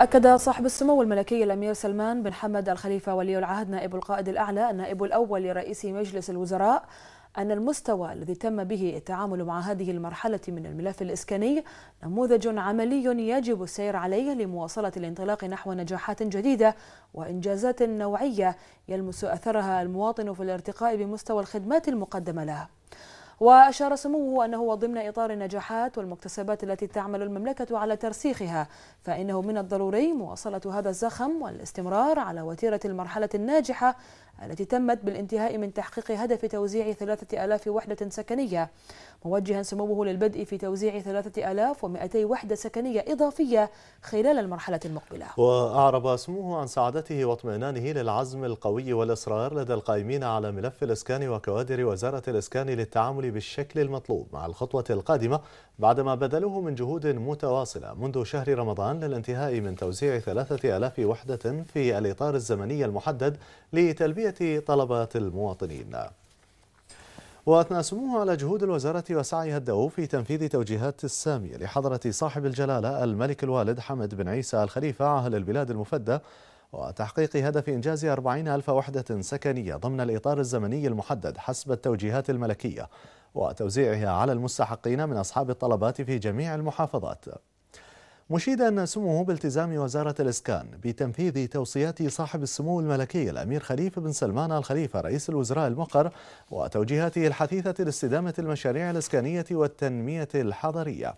أكد صاحب السمو الملكي الأمير سلمان بن حمد الخليفة ولي العهد نائب القائد الأعلى النائب الأول لرئيس مجلس الوزراء أن المستوى الذي تم به التعامل مع هذه المرحلة من الملف الإسكاني نموذج عملي يجب السير عليه لمواصلة الانطلاق نحو نجاحات جديدة وإنجازات نوعية يلمس أثرها المواطن في الارتقاء بمستوى الخدمات المقدمة له. وأشار سموه أنه وضمن إطار النجاحات والمكتسبات التي تعمل المملكة على ترسيخها فإنه من الضروري مواصلة هذا الزخم والاستمرار على وتيرة المرحلة الناجحة التي تمت بالانتهاء من تحقيق هدف توزيع 3000 وحدة سكنية موجها سموه للبدء في توزيع 3200 وحدة سكنية إضافية خلال المرحلة المقبلة وأعرب سموه عن سعادته واطمئنانه للعزم القوي والإصرار لدى القائمين على ملف الإسكان وكوادر وزارة الإسكان للتعامل بالشكل المطلوب مع الخطوة القادمة بعدما بذلوه من جهود متواصلة منذ شهر رمضان للانتهاء من توزيع 3000 وحدة في الإطار الزمني المحدد لتلبية طلبات المواطنين وأثنى سموه على جهود الوزارة وسعيها الدؤوب في تنفيذ توجيهات السامية لحضرة صاحب الجلالة الملك الوالد حمد بن عيسى الخليفة عاهل البلاد المفدى وتحقيق هدف إنجاز 40 ألف وحدة سكنية ضمن الإطار الزمني المحدد حسب التوجيهات الملكية وتوزيعها على المستحقين من أصحاب الطلبات في جميع المحافظات مشيدا سموه بالتزام وزارة الإسكان بتنفيذ توصيات صاحب السمو الملكي الأمير خليفة بن سلمان الخليفة رئيس الوزراء المقر وتوجيهاته الحثيثة لاستدامة المشاريع الإسكانية والتنمية الحضرية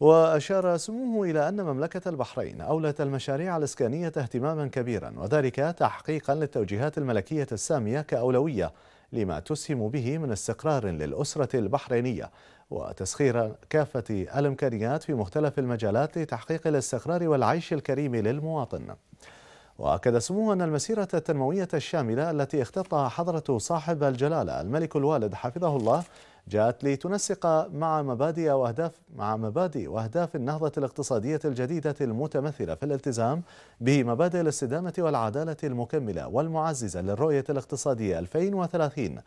وأشار سموه إلى أن مملكة البحرين أولت المشاريع الإسكانية اهتماما كبيرا وذلك تحقيقا للتوجيهات الملكية السامية كأولوية لما تسهم به من استقرار للأسرة البحرينية وتسخير كافة الإمكانيات في مختلف المجالات لتحقيق الاستقرار والعيش الكريم للمواطن وأكد سموه أن المسيرة التنموية الشاملة التي اختطها حضرة صاحب الجلالة الملك الوالد حفظه الله جاءت لتنسق مع مبادئ واهداف مع مبادئ واهداف النهضه الاقتصاديه الجديده المتمثله في الالتزام بمبادئ الاستدامه والعداله المكمله والمعززه للرؤيه الاقتصاديه 2030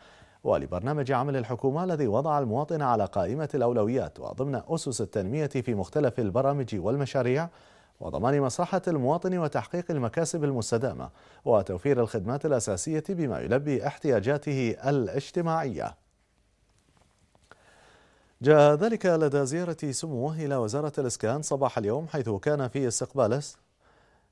ولبرنامج عمل الحكومة الذي وضع المواطن على قائمة الأولويات وضمن أسس التنمية في مختلف البرامج والمشاريع وضمان مصلحة المواطن وتحقيق المكاسب المستدامة وتوفير الخدمات الأساسية بما يلبي احتياجاته الاجتماعية جاء ذلك لدى زيارة سموه إلى وزارة الإسكان صباح اليوم حيث كان في استقبال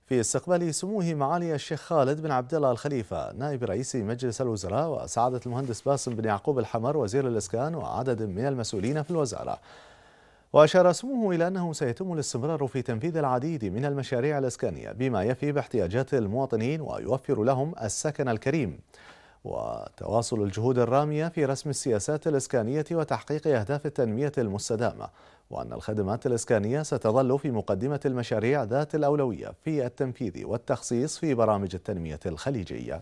في استقبال سموه معالي الشيخ خالد بن عبد الله الخليفة نائب رئيس مجلس الوزراء وسعادة المهندس باسم بن يعقوب الحمر وزير الإسكان وعدد من المسؤولين في الوزارة وأشار سموه إلى أنه سيتم الاستمرار في تنفيذ العديد من المشاريع الإسكانية بما يفي باحتياجات المواطنين ويوفر لهم السكن الكريم وتواصل الجهود الرامية في رسم السياسات الإسكانية وتحقيق أهداف التنمية المستدامة وأن الخدمات الإسكانية ستظل في مقدمة المشاريع ذات الأولوية في التنفيذ والتخصيص في برامج التنمية الخليجية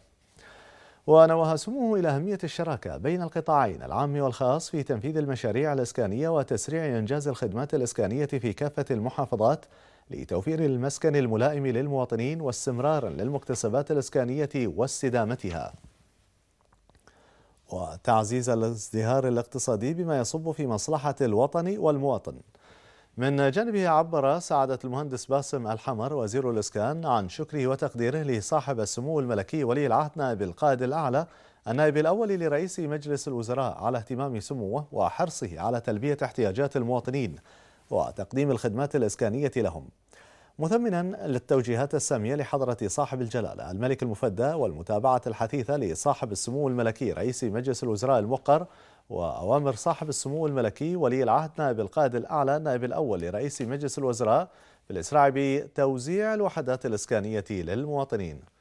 ونوه سموه إلى أهمية الشراكة بين القطاعين العام والخاص في تنفيذ المشاريع الإسكانية وتسريع إنجاز الخدمات الإسكانية في كافة المحافظات لتوفير المسكن الملائم للمواطنين واستمرارا للمكتسبات الإسكانية واستدامتها وتعزيز الازدهار الاقتصادي بما يصب في مصلحة الوطن والمواطن من جانبه عبر سعادة المهندس باسم الحمر وزير الإسكان عن شكره وتقديره لصاحب السمو الملكي ولي العهد نائب القائد الأعلى النائب الأول لرئيس مجلس الوزراء على اهتمام سموه وحرصه على تلبية احتياجات المواطنين وتقديم الخدمات الإسكانية لهم مثمنا للتوجيهات السامية لحضرة صاحب الجلالة الملك المفدى والمتابعة الحثيثة لصاحب السمو الملكي رئيس مجلس الوزراء الموقر وأوامر صاحب السمو الملكي ولي العهد نائب القائد الأعلى نائب الأول لرئيس مجلس الوزراء بالإسراع بتوزيع الوحدات الإسكانية للمواطنين